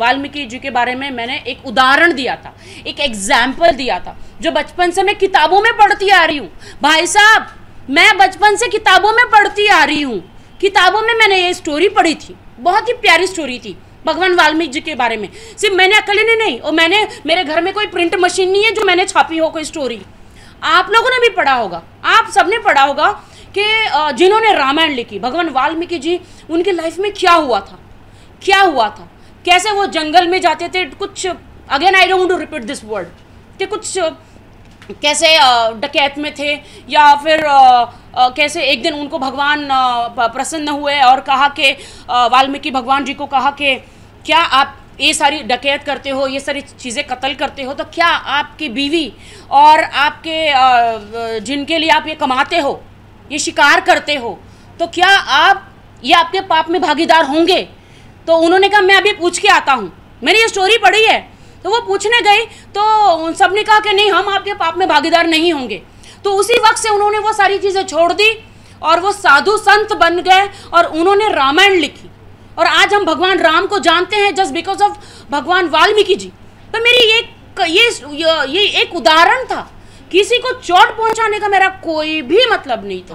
वाल्मीकि जी के बारे में मैंने एक उदाहरण दिया था एक एग्जाम्पल दिया था जो बचपन से मैं किताबों में पढ़ती आ रही हूँ भाई साहब मैं बचपन से किताबों में पढ़ती आ रही हूँ किताबों में मैंने ये स्टोरी पढ़ी थी बहुत ही प्यारी स्टोरी थी भगवान वाल्मीकि जी के बारे में सिर्फ मैंने अकेले ने नहीं और मैंने मेरे घर में कोई प्रिंट मशीन नहीं है जो मैंने छापी हो कोई स्टोरी आप लोगों ने भी पढ़ा होगा आप सबने पढ़ा होगा कि जिन्होंने रामायण लिखी भगवान वाल्मीकि जी उनके लाइफ में क्या हुआ था क्या हुआ था कैसे वो जंगल में जाते थे कुछ again I don't to repeat this word कि कुछ कैसे डकैत में थे या फिर कैसे एक दिन उनको भगवान प्रसन्न हुए और कहा कि वाल्मीकि भगवान जी को कहा कि क्या आप ये सारी डकैत करते हो ये सारी चीज़ें कत्ल करते हो तो क्या आपकी बीवी और आपके जिनके लिए आप ये कमाते हो ये शिकार करते हो तो क्या आप ये आपके पाप में भागीदार होंगे तो उन्होंने कहा मैं अभी पूछ के आता हूँ मैंने ये स्टोरी पढ़ी है तो वो पूछने गई तो उन सब ने कहा कि नहीं हम आपके पाप में भागीदार नहीं होंगे तो उसी वक्त से उन्होंने वो सारी चीज़ें छोड़ दी और वो साधु संत बन गए और उन्होंने रामायण लिखी और आज हम भगवान राम को जानते हैं जस्ट बिकॉज ऑफ भगवान वाल्मीकि जी तो मेरी ये ये ये एक उदाहरण था किसी को चोट पहुंचाने का मेरा कोई भी मतलब नहीं था